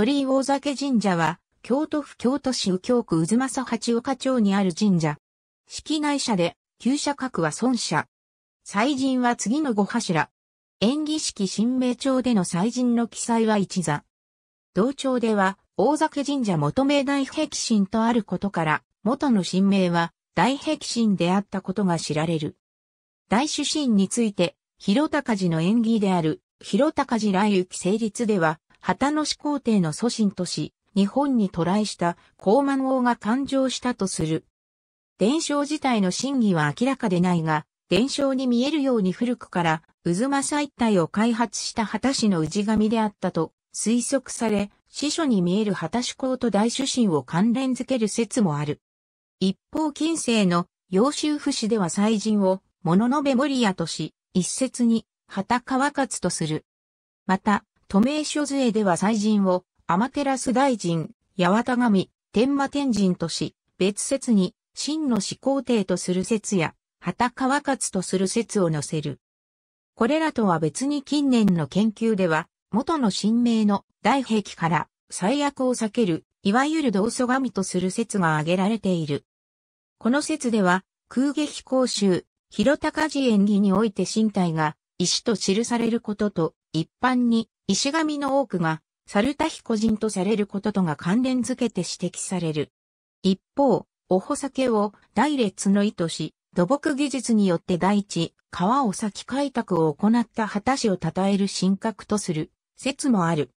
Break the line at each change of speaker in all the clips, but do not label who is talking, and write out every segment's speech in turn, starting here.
鳥居大酒神社は、京都府京都市右京区渦政八岡町にある神社。式内社で、旧社格は孫社。祭神は次の五柱。演技式神明町での祭神の記載は一座。同町では、大酒神社元名大壁神とあることから、元の神明は大壁神であったことが知られる。大主神について、広高寺の縁技である、広高寺来行成立では、旗の始皇帝の祖神とし、日本に渡来した高万王が誕生したとする。伝承自体の真偽は明らかでないが、伝承に見えるように古くから、渦政一体を開発した旗氏の氏神であったと推測され、司書に見える旗主公と大主神を関連づける説もある。一方近世の揚州府市では祭神を物のべモリとし、一説に旗川勝とする。また、都名所税では祭神を、天照大臣、八幡神、天馬天神とし、別説に、真の始皇帝とする説や、畑川勝とする説を載せる。これらとは別に近年の研究では、元の神明の大壁から最悪を避ける、いわゆる道祖神とする説が挙げられている。この説では、空撃講習、広高寺演技において身体が、石と記されることと、一般に石神の多くが、猿田彦人とされることとが関連づけて指摘される。一方、おほ酒を大列の意図し、土木技術によって大地、川を先開拓を行った畑氏を称える神格とする説もある。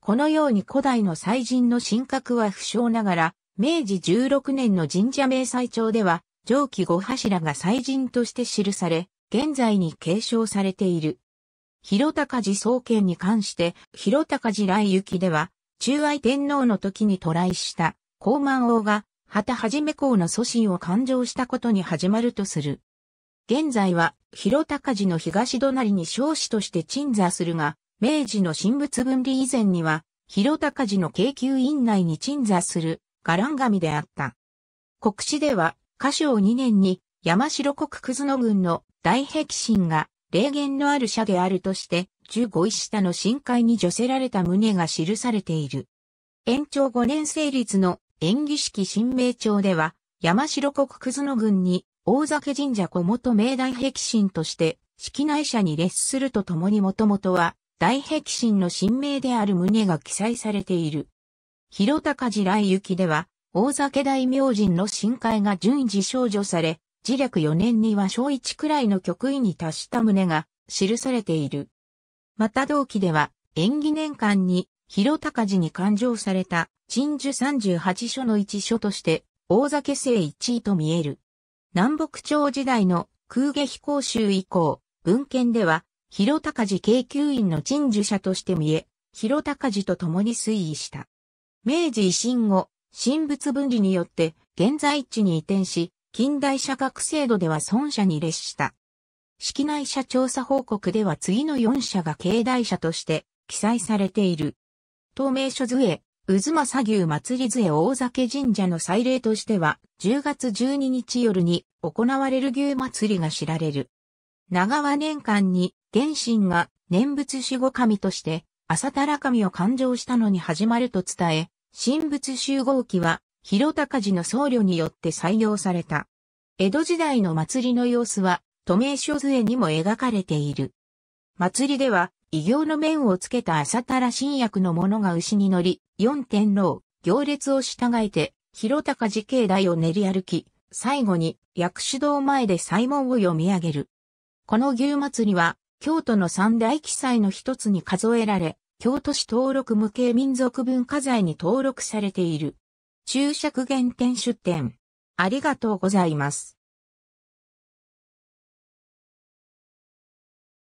このように古代の祭神の神格は不詳ながら、明治16年の神社明祭帳では、上記五柱が祭神として記され、現在に継承されている。広高寺総研に関して、広高寺来行では、中愛天皇の時に渡来した高万王が、旗はじめ公の祖神を勘定したことに始まるとする。現在は、広高寺の東隣に少子として鎮座するが、明治の神仏分離以前には、広高寺の京急院内に鎮座する、伽藍神であった。国史では、歌唱2年に、山城国葛野軍の大壁神が、霊言のある社であるとして、15位下の深海に除せられた旨が記されている。延長5年成立の演技式新名帳では、山城国葛の郡に大酒神社小元明大壁神として、式内社に列するとともにもともとは、大壁神の神名である旨が記載されている。広高寺来行では、大酒大明神の神海が順次少女され、自略4年には小1くらいの局位に達した旨が記されている。また同期では、演技年間に、広高寺に勘定された、鎮守38所の一所として、大酒聖一位と見える。南北朝時代の空下飛行集以降、文献では、広高寺京急院の鎮守者として見え、広高寺と共に推移した。明治維新後、神仏分離によって、現在地に移転し、近代社学制度では孫社に列した。式内社調査報告では次の4社が経内社として記載されている。当名所杖、渦間牛祭り杖大酒神社の祭礼としては、10月12日夜に行われる牛祭りが知られる。長和年間に、原神が念仏守護神として、朝たら神を勘定したのに始まると伝え、神仏集合期は広高寺の僧侶によって採用された。江戸時代の祭りの様子は、都名書図にも描かれている。祭りでは、異形の面をつけた朝たら新薬の者が牛に乗り、四天王、行列を従えて、広高寺境内を練り歩き、最後に薬師堂前で祭文を読み上げる。この牛祭りは、京都の三大記載の一つに数えられ、京都市登録無形民族文化財に登録されている。注釈原点出典。ありがとうございます。